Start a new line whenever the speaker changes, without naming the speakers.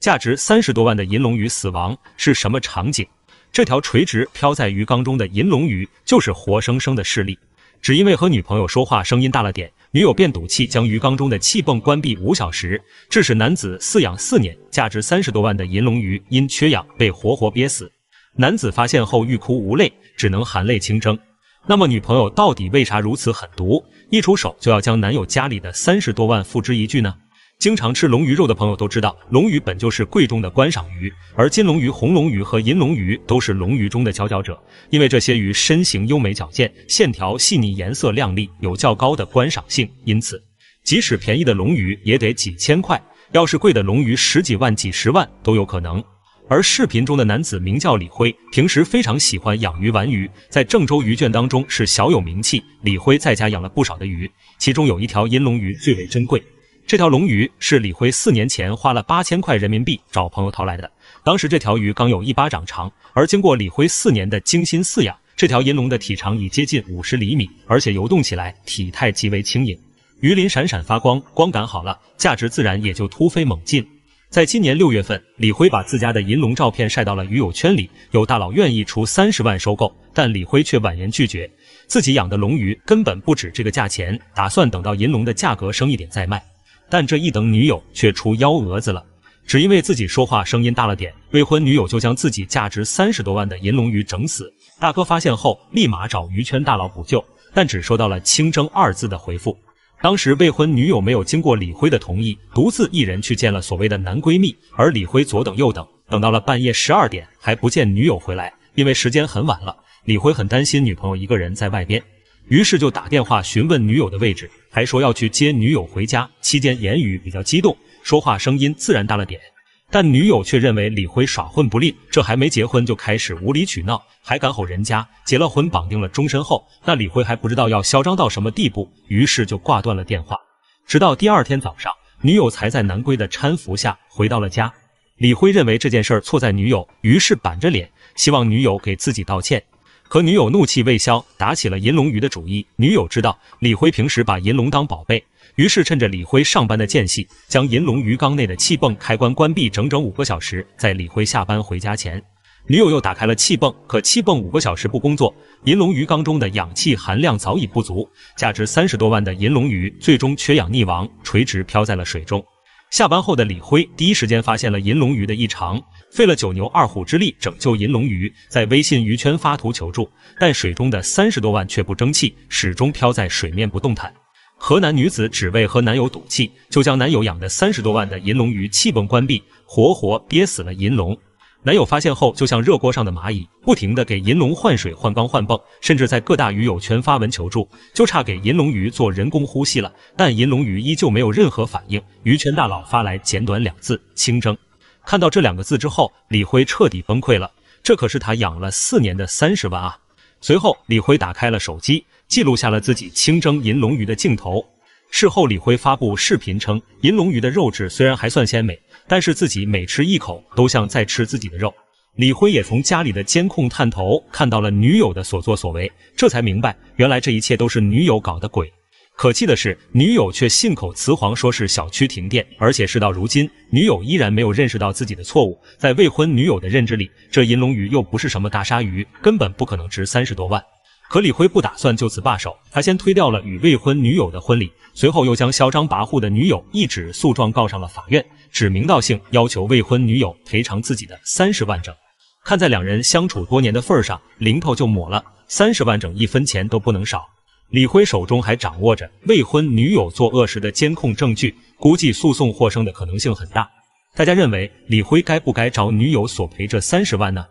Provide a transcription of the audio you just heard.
价值三十多万的银龙鱼死亡是什么场景？这条垂直漂在鱼缸中的银龙鱼就是活生生的事例。只因为和女朋友说话声音大了点，女友便赌气将鱼缸中的气泵关闭五小时，致使男子饲养四年、价值三十多万的银龙鱼因缺氧被活活憋死。男子发现后欲哭无泪，只能含泪轻生。那么，女朋友到底为啥如此狠毒，一出手就要将男友家里的三十多万付之一炬呢？经常吃龙鱼肉的朋友都知道，龙鱼本就是贵重的观赏鱼，而金龙鱼、红龙鱼和银龙鱼都是龙鱼中的佼佼者。因为这些鱼身形优美矫健，线条细腻，颜色亮丽，有较高的观赏性，因此即使便宜的龙鱼也得几千块，要是贵的龙鱼，十几万、几十万都有可能。而视频中的男子名叫李辉，平时非常喜欢养鱼玩鱼，在郑州鱼圈当中是小有名气。李辉在家养了不少的鱼，其中有一条银龙鱼最为珍贵。这条龙鱼是李辉四年前花了八千块人民币找朋友淘来的。当时这条鱼刚有一巴掌长，而经过李辉四年的精心饲养，这条银龙的体长已接近五十厘米，而且游动起来体态极为轻盈，鱼鳞闪闪发光，光感好了，价值自然也就突飞猛进。在今年六月份，李辉把自家的银龙照片晒到了鱼友圈里，有大佬愿意出三十万收购，但李辉却婉言拒绝，自己养的龙鱼根本不止这个价钱，打算等到银龙的价格升一点再卖。但这一等，女友却出幺蛾子了，只因为自己说话声音大了点，未婚女友就将自己价值三十多万的银龙鱼整死。大哥发现后，立马找鱼圈大佬补救，但只收到了“清蒸”二字的回复。当时未婚女友没有经过李辉的同意，独自一人去见了所谓的男闺蜜，而李辉左等右等，等到了半夜十二点还不见女友回来，因为时间很晚了，李辉很担心女朋友一个人在外边，于是就打电话询问女友的位置。还说要去接女友回家，期间言语比较激动，说话声音自然大了点，但女友却认为李辉耍混不吝，这还没结婚就开始无理取闹，还敢吼人家。结了婚绑定了终身后，那李辉还不知道要嚣张到什么地步，于是就挂断了电话。直到第二天早上，女友才在男闺的搀扶下回到了家。李辉认为这件事儿错在女友，于是板着脸，希望女友给自己道歉。可女友怒气未消，打起了银龙鱼的主意。女友知道李辉平时把银龙当宝贝，于是趁着李辉上班的间隙，将银龙鱼缸内的气泵开关关闭整整五个小时。在李辉下班回家前，女友又打开了气泵。可气泵五个小时不工作，银龙鱼缸中的氧气含量早已不足。价值三十多万的银龙鱼最终缺氧溺亡，垂直漂在了水中。下班后的李辉第一时间发现了银龙鱼的异常，费了九牛二虎之力拯救银龙鱼，在微信鱼圈发图求助，但水中的三十多万却不争气，始终漂在水面不动弹。河南女子只为和男友赌气，就将男友养的三十多万的银龙鱼气泵关闭，活活憋死了银龙。男友发现后，就像热锅上的蚂蚁，不停地给银龙换水、换缸、换泵，甚至在各大鱼友圈发文求助，就差给银龙鱼做人工呼吸了。但银龙鱼依旧没有任何反应。鱼圈大佬发来简短两字：清蒸。看到这两个字之后，李辉彻底崩溃了。这可是他养了四年的三十万啊！随后，李辉打开了手机，记录下了自己清蒸银龙鱼的镜头。事后，李辉发布视频称，银龙鱼的肉质虽然还算鲜美。但是自己每吃一口都像在吃自己的肉。李辉也从家里的监控探头看到了女友的所作所为，这才明白原来这一切都是女友搞的鬼。可气的是，女友却信口雌黄，说是小区停电。而且事到如今，女友依然没有认识到自己的错误。在未婚女友的认知里，这银龙鱼又不是什么大鲨鱼，根本不可能值三十多万。可李辉不打算就此罢手，他先推掉了与未婚女友的婚礼，随后又将嚣张跋扈的女友一纸诉状告上了法院。指名道姓要求未婚女友赔偿自己的三十万整，看在两人相处多年的份上，零头就抹了，三十万整一分钱都不能少。李辉手中还掌握着未婚女友作恶时的监控证据，估计诉讼获胜的可能性很大。大家认为李辉该不该找女友索赔这三十万呢？